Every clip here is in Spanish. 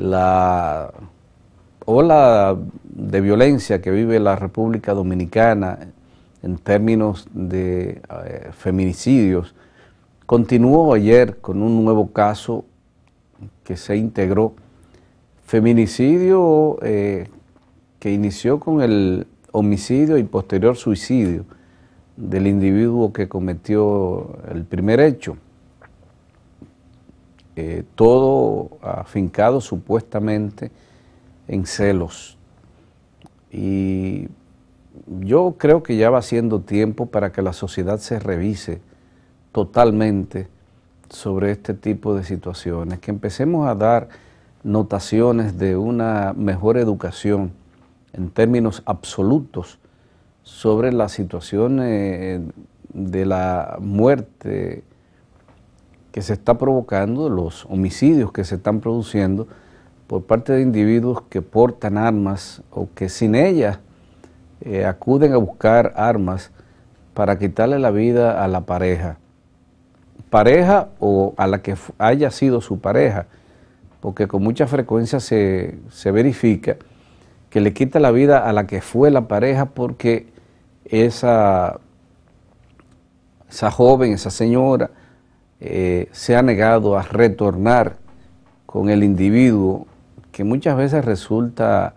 la ola de violencia que vive la República Dominicana en términos de eh, feminicidios continuó ayer con un nuevo caso que se integró. Feminicidio eh, que inició con el homicidio y posterior suicidio del individuo que cometió el primer hecho. Eh, todo afincado supuestamente en celos. Y yo creo que ya va siendo tiempo para que la sociedad se revise totalmente sobre este tipo de situaciones, que empecemos a dar notaciones de una mejor educación en términos absolutos sobre la situación de la muerte que se está provocando, los homicidios que se están produciendo por parte de individuos que portan armas o que sin ellas eh, acuden a buscar armas para quitarle la vida a la pareja. Pareja o a la que haya sido su pareja, porque con mucha frecuencia se, verifica que le quita la vida a la que fue la pareja porque esa, esa joven, esa señora, eh, se ha negado a retornar con el individuo que muchas veces resulta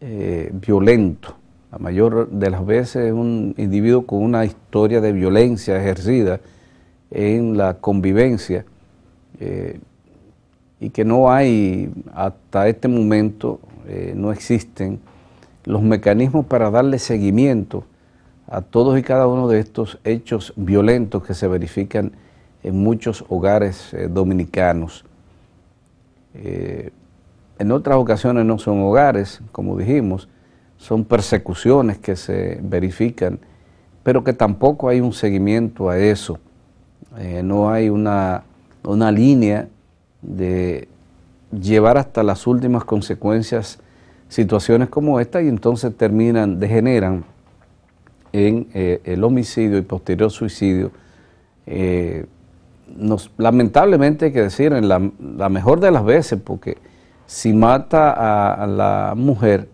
eh, violento. La mayor de las veces es un individuo con una historia de violencia ejercida en la convivencia eh, y que no hay, hasta este momento, no existen los mecanismos para darle seguimiento a todos y cada uno de estos hechos violentos que se verifican en muchos hogares eh, dominicanos. Eh, en otras ocasiones no son hogares, como dijimos, son persecuciones que se verifican, pero que tampoco hay un seguimiento a eso. Eh, no hay una, línea de llevar hasta las últimas consecuencias situaciones como esta y entonces terminan, degeneran en el homicidio y posterior suicidio nos, lamentablemente hay que decir, en la, mejor de las veces, porque si mata a, la mujer,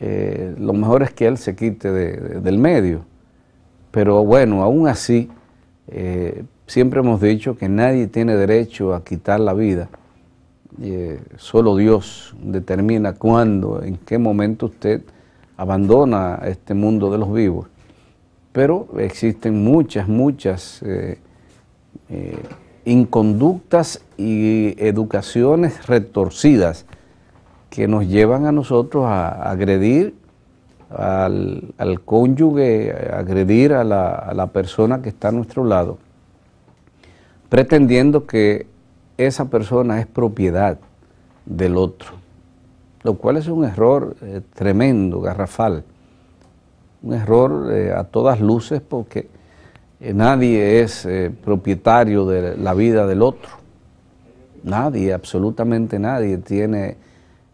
eh, lo mejor es que él se quite del medio. Pero bueno, aún así, eh, siempre hemos dicho que nadie tiene derecho a quitar la vida. Eh, solo Dios determina cuándo, en qué momento usted abandona este mundo de los vivos. Pero existen muchas, muchas eh, inconductas y educaciones retorcidas que nos llevan a nosotros a agredir al, cónyuge, a agredir a la, persona que está a nuestro lado, pretendiendo que esa persona es propiedad del otro, lo cual es un error eh, tremendo, garrafal, un error eh, a todas luces porque eh, nadie es eh, propietario de la vida del otro. Nadie, absolutamente nadie tiene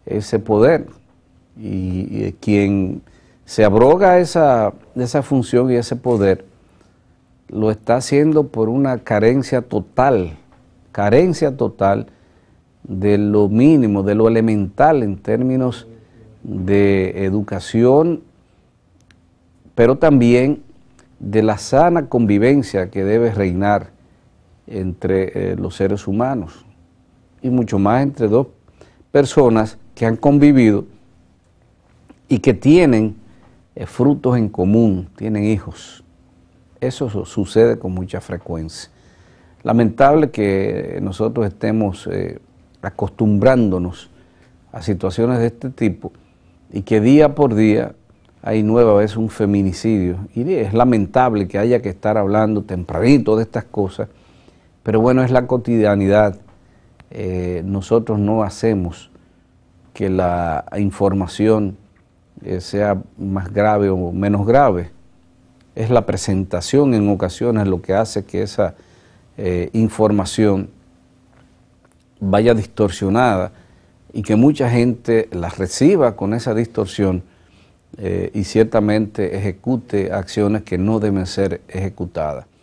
ese poder. Y, quien se abroga esa, esa función y ese poder, lo está haciendo por una carencia total, carencia total de lo mínimo, de lo elemental en términos de educación, pero también de la sana convivencia que debe reinar entre eh, los seres humanos y mucho más entre dos personas que han convivido y que tienen eh, frutos en común, tienen hijos. Eso sucede con mucha frecuencia. Lamentable que nosotros estemos eh, acostumbrándonos a situaciones de este tipo y que día por día hay nueva vez un feminicidio. Y es lamentable que haya que estar hablando tempranito de estas cosas, pero bueno, es la cotidianidad. Eh, nosotros no hacemos que la información eh, sea más grave o menos grave. Es la presentación en ocasiones lo que hace que esa eh, información vaya distorsionada y que mucha gente la reciba con esa distorsión eh, y ciertamente ejecute acciones que no deben ser ejecutadas.